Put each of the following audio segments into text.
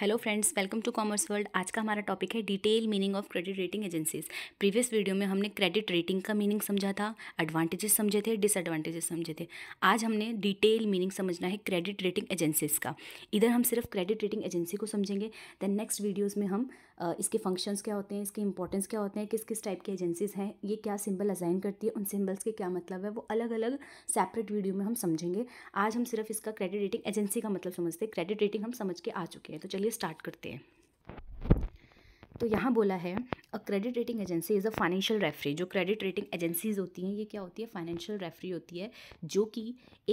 hello friends welcome to commerce world आज का हमारा टॉपिक है detail meaning of credit rating agencies previous video में हमने क्रेडिट रेटिंग का मीनिंग समझा था एडवांटेजेस समझे थे डिसएडवांटेजेस समझे थे आज हमने डिटेल मीनिंग समझना है क्रेडिट रेटिंग एजेंसीज का इधर हम सिर्फ क्रेडिट रेटिंग एजेंसी को समझेंगे दैन नेक्स्ट वीडियोज़ में हम इसके फंक्शंस क्या होते हैं इसके इंपॉर्टेंस क्या होते हैं किस किस टाइप के एजेंसीज हैं ये क्या सिंबल असाइन करती है उन सिंबल्स के क्या मतलब है वो अलग अलग सेपरेट वीडियो में हम समझेंगे आज हम सिर्फ इसका क्रेडिट रेटिंग एजेंसी का मतलब समझते हैं क्रेडिट रेटिंग हम समझ के आ चुके हैं तो चलिए चलिए स्टार्ट करते हैं तो यहाँ बोला है a credit rating agency is a financial referee जो क्रेडिट रेटिंग एजेंसीज होती हैं ये क्या होती है फाइनेंशियल रेफरी होती है जो कि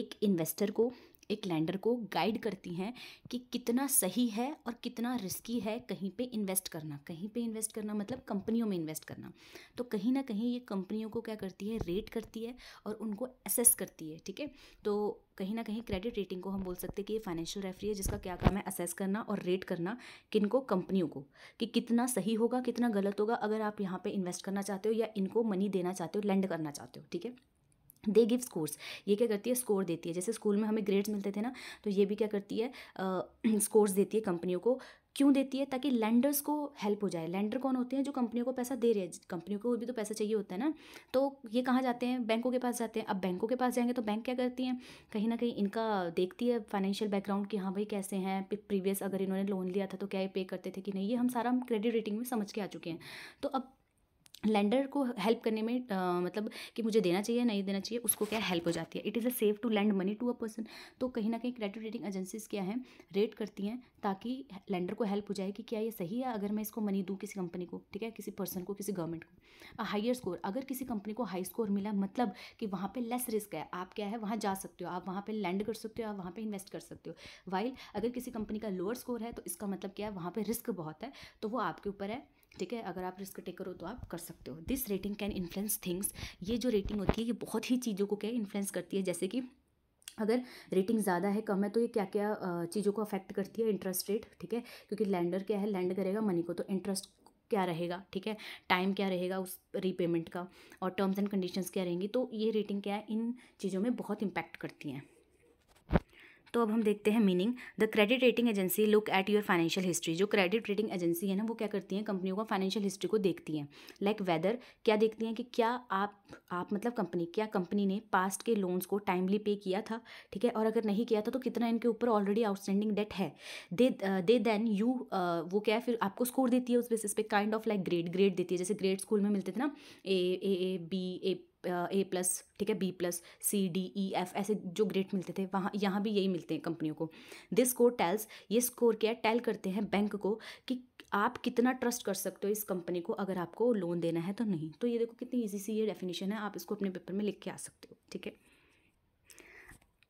एक इन्वेस्टर को एक लैंडर को गाइड करती हैं कि कितना सही है और कितना रिस्की है कहीं पे इन्वेस्ट करना कहीं पे इन्वेस्ट करना मतलब कंपनियों में इन्वेस्ट करना तो कहीं ना कहीं ये कंपनियों को क्या करती है रेट करती है और उनको असेस करती है ठीक है तो कहीं ना कहीं क्रेडिट रेटिंग को हम बोल सकते हैं कि ये फाइनेंशियल रेफरी है जिसका क्या काम है असेस करना और रेट करना किनको कंपनियों को कि कितना सही होगा कितना गलत होगा अगर आप यहाँ पे इन्वेस्ट करना चाहते हो या इनको मनी देना चाहते हो लैंड करना चाहते हो ठीक है दे गिव स्कोर्स ये क्या करती है स्कोर देती है जैसे स्कूल में हमें ग्रेड्स मिलते थे ना तो ये भी क्या करती है स्कोर्स देती है कंपनियों को क्यों देती है ताकि लैंडर्स को हेल्प हो जाए लैंडर कौन होते हैं जो कंपनियों को पैसा दे रहे हैं कंपनियों को भी तो पैसा चाहिए होता है ना तो ये कहाँ जाते हैं बैंकों के पास जाते हैं अब बैंकों के पास जाएंगे तो बैंक क्या करती हैं कहीं ना कहीं इनका देखती है फाइनेंशियल बैकग्राउंड कि हाँ भाई कैसे हैं प्रीवियस अगर इन्होंने लोन लिया था तो क्या ये पे करते थे कि नहीं ये हम सारा हम क्रेडिट रेटिंग में समझ के आ चुके हैं तो अब लैंडर को हेल्प करने में आ, मतलब कि मुझे देना चाहिए या नहीं देना चाहिए उसको क्या हेल्प हो जाती है it is a safe to lend money to a person तो कहीं ना कहीं क्रेडिट रेटिंग एजेंसीज क्या हैं रेट करती हैं ताकि लैंडर को हेल्प हो जाए कि क्या ये सही है अगर मैं इसको मनी दूँ किसी कंपनी को ठीक है किसी पर्सन को किसी गवर्नमेंट को हाइयर स्कोर अगर किसी कंपनी को हाई स्कोर मिला मतलब कि वहाँ पर लेस रिस्क है आप क्या है वहाँ जा सकते हो आप वहाँ पर लैंड कर सकते हो आप वहाँ पर इन्वेस्ट कर सकते हो वाइल अगर किसी कंपनी का लोअर स्कोर है तो इसका मतलब क्या है वहाँ पर रिस्क बहुत है तो वो आपके ऊपर है ठीक है अगर आप रिस्क टेकर हो तो आप कर सकते हो this rating can influence things ये जो रेटिंग होती है ये बहुत ही चीज़ों को क्या इन्फ्लुएंस करती है जैसे कि अगर रेटिंग ज़्यादा है कम है तो ये क्या क्या चीज़ों को अफेक्ट करती है इंटरेस्ट रेट ठीक है क्योंकि लैंडर क्या है लैंड करेगा मनी को तो इंटरेस्ट क्या रहेगा ठीक है टाइम क्या रहेगा उस रीपेमेंट का और टर्म्स एंड कंडीशंस क्या रहेंगी तो ये रेटिंग क्या है इन चीज़ों में बहुत इम्पैक्ट करती हैं तो अब हम देखते हैं meaning the credit rating agency look at your financial history जो क्रेडिट रेटिंग एजेंसी है ना वो क्या करती है कंपनियों का फाइनेंशियल हिस्ट्री को देखती हैं लाइक like वेदर क्या देखती हैं कि क्या आप आप मतलब कंपनी क्या कंपनी ने पास्ट के लोन्स को टाइमली पे किया था ठीक है और अगर नहीं किया था तो कितना इनके ऊपर ऑलरेडी आउटस्टैंडिंग डेट है दे दे देन यू वो क्या है फिर आपको स्कोर देती है उस बेसिस पे kind of like grade grade देती है जैसे ग्रेड स्कूल में मिलते थे ना ए ए A B A A plus ठीक है B plus C D E F ऐसे जो ग्रेड मिलते थे वहाँ यहाँ भी यही मिलते हैं कंपनियों को दिस स्कोर टेल्स ये स्कोर क्या टेल करते हैं बैंक को कि आप कितना ट्रस्ट कर सकते हो इस कंपनी को अगर आपको लोन देना है तो नहीं तो ये देखो कितनी ईजी सी ये डेफिनेशन है आप इसको अपने पेपर में लिख के आ सकते हो ठीक है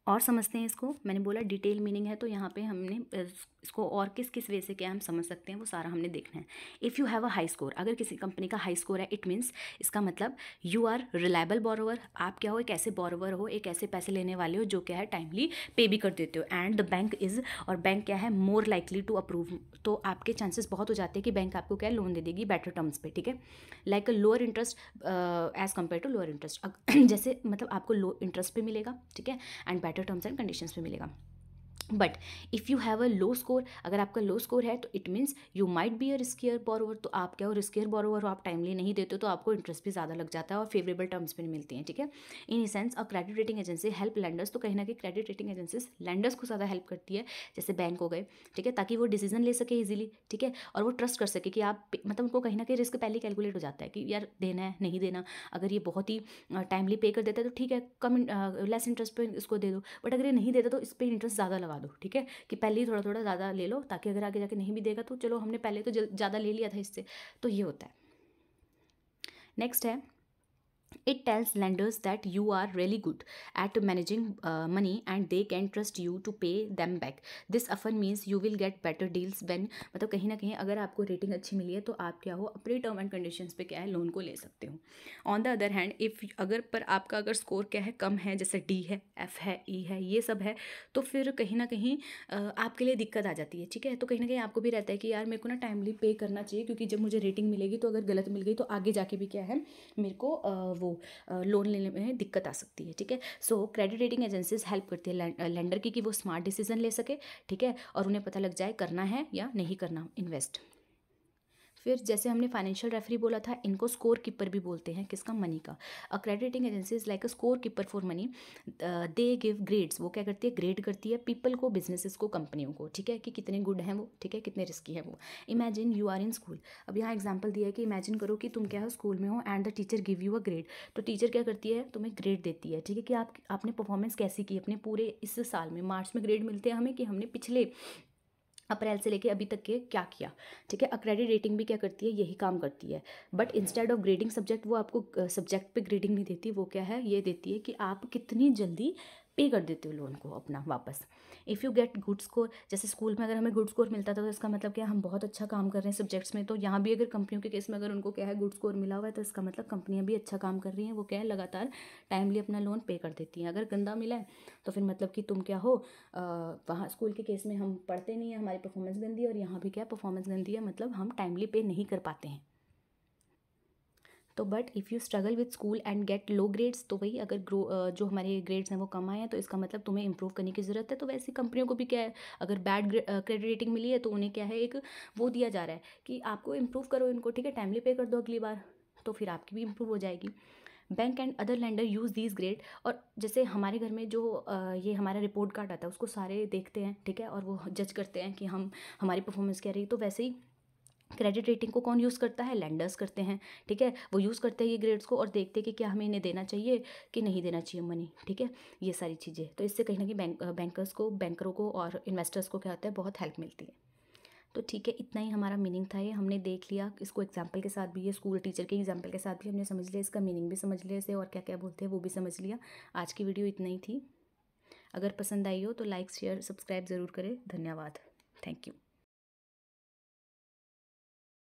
और समझते हैं इसको मैंने बोला डिटेल मीनिंग है तो यहाँ पे हमने इसको और किस किस वे से क्या हम समझ सकते हैं वो सारा हमने देखना है if you have a high score अगर किसी कंपनी का हाई स्कोर है इट मीन्स इसका मतलब यू आर रिलायबल बॉरोवर आप क्या हो एक ऐसे बॉरोवर हो एक ऐसे पैसे लेने वाले हो जो क्या है टाइमली पे भी कर देते हो एंड द बैंक इज़ और बैंक क्या है मोर लाइकली टू अप्रूव तो आपके चांसेस बहुत हो जाते हैं कि बैंक आपको क्या लोन दे देगी बेटर टर्म्स पर ठीक है like a lower interest as compare to lower interest जैसे मतलब आपको लो इंटरेस्ट पर मिलेगा ठीक है and better terms and conditions पर मिलेगा but if you have a low score अगर आपका लो स्कोर है तो it means you might be a riskier borrower तो आप क्या हो रिस्कियर बॉरोवर हो आप टाइमली नहीं देते तो आपको इंटरेस्ट भी ज़्यादा लग जाता है और फेवरेबल टर्म्स भी मिलती हैं ठीक है इन सेंस और credit rating agency help lenders तो कहीं ना कहीं क्रेडिट रेटिंग एजेंसीज लैंडर्स को ज़्यादा हेल्प करती है जैसे बैंक हो गए ठीक है ताकि वो डिसीजन ले सके ईजिली ठीक है और वो ट्रस्ट कर सके कि आप मतलब उनको कहीं ना कहीं रिस्क पहले कैलकुलेट हो जाता है कि यार देना है नहीं देना अगर ये बहुत ही टाइमली पे कर देता है तो ठीक है कम लेस इंटरेस्ट पर इसको दे दो बट अगर ये नहीं देता तो इस पर इंटरेस्ट ज़्यादा लगा लगा दो ठीक है कि पहले ही थोड़ा थोड़ा ज़्यादा ले लो ताकि अगर आगे जाके नहीं भी देगा तो चलो हमने पहले तो ज़्यादा ले लिया था इससे तो ये होता है नेक्स्ट है it tells lenders that you are really good at managing money and they can trust you to pay them back this often means you will get better deals deals मतलब कहीं ना कहीं अगर आपको रेटिंग अच्छी मिली है तो आप क्या हो अपने टर्म एंड कंडीशन पर क्या है लोन को ले सकते हो on the other hand if अगर पर आपका अगर स्कोर क्या है कम है जैसे डी है एफ है ई e है ये सब है तो फिर कहीं ना कहीं आपके लिए दिक्कत आ जाती है ठीक है तो कहीं ना कहीं आपको भी रहता है कि यार मेरे को ना टाइमली पे करना चाहिए क्योंकि जब मुझे रेटिंग मिलेगी तो अगर गलत मिल गई तो आगे जाके भी क्या है मेरे को वो लोन लेने में दिक्कत आ सकती है ठीक है so credit rating agencies help करती है लैंडर की कि वो स्मार्ट डिसीजन ले सके ठीक है और उन्हें पता लग जाए करना है या नहीं करना इन्वेस्ट फिर जैसे हमने फाइनेंशियल रेफरी बोला था इनको स्कोर कीपर भी बोलते हैं किसका मनी का accrediting agencies like a score keeper for money they give grades वो क्या करती है ग्रेड करती है पीपल को बिजनेसेस को कंपनियों को ठीक है कि कितने गुड हैं वो ठीक है कितने रिस्की है वो imagine you are in school अब यहाँ एग्जाम्पल दिया है कि इमेजिन करो कि तुम क्या हो स्कूल में हो and the teacher give you a grade तो टीचर क्या करती है तुम्हें ग्रेड देती है ठीक है कि आप आपने परफॉर्मेंस कैसी की अपने पूरे इस साल में मार्च में ग्रेड मिलते हैं हमें कि हमने पिछले अप्रैल से लेके अभी तक के क्या किया ठीक है अक्रेडिट रेटिंग भी क्या करती है यही काम करती है but instead of grading subject वो आपको सब्जेक्ट पे ग्रेडिंग नहीं देती वो क्या है ये देती है कि आप कितनी जल्दी पे कर देते हो लोन को अपना वापस if you get good score जैसे स्कूल में अगर हमें गुड स्कोर मिलता था तो इसका मतलब क्या हम बहुत अच्छा काम कर रहे हैं सब्जेक्ट्स में तो यहाँ भी अगर कंपनियों के केस में अगर उनको क्या है गुड स्कोर मिला हुआ है तो इसका मतलब कंपनियाँ भी अच्छा काम कर रही हैं वो क्या है लगातार टाइमली अपना लोन पे कर देती हैं अगर गंदा मिला है तो फिर मतलब कि तुम क्या हो वहाँ स्कूल के केस में हम पढ़ते नहीं हैं हमारी परफॉर्मेंस गंदी है और यहाँ भी क्या परफॉर्मेंस गंदी है मतलब हम टाइमली पे नहीं कर पाते हैं तो but if you struggle with school and get low grades तो वही अगर ग्रो जो हमारे ग्रेड्स हैं वो कम आए हैं तो इसका मतलब तुम्हें इंप्रूव करने की ज़रूरत है तो वैसी कंपनियों को भी क्या है अगर बैड क्रेडिट रेटिंग मिली है तो उन्हें क्या है एक वो दिया जा रहा है कि आपको इम्प्रूव करो इनको ठीक है टाइमली पे कर दो अगली बार तो फिर आपकी भी इम्प्रूव हो जाएगी bank and other lender use these grade और जैसे हमारे घर में जो ये हमारा रिपोर्ट कार्ड आता है उसको सारे देखते हैं ठीक है और वो जज करते हैं कि हम हमारी परफॉर्मेंस क्या रही तो वैसे ही क्रेडिट रेटिंग को कौन यूज़ करता है लैंडर्स करते हैं ठीक है वो यूज़ करते हैं ये ग्रेड्स को और देखते हैं कि क्या हमें इन्हें देना चाहिए कि नहीं देना चाहिए मनी ठीक है ये सारी चीज़ें तो इससे कहीं ना कहीं बैंक बैंकर्स को बैंकरों को और इन्वेस्टर्स को क्या होता है बहुत हेल्प मिलती है तो ठीक है इतना ही हमारा मीनिंग था ये हमने देख लिया इसको एग्जाम्पल के साथ भी ये स्कूल टीचर के एग्जाम्पल के साथ भी हमने समझ लिया इसका मीनिंग भी समझ लिया इसे और क्या क्या बोलते हैं वो भी समझ लिया आज की वीडियो इतना ही थी अगर पसंद आई हो तो लाइक शेयर सब्सक्राइब ज़रूर करें धन्यवाद थैंक यू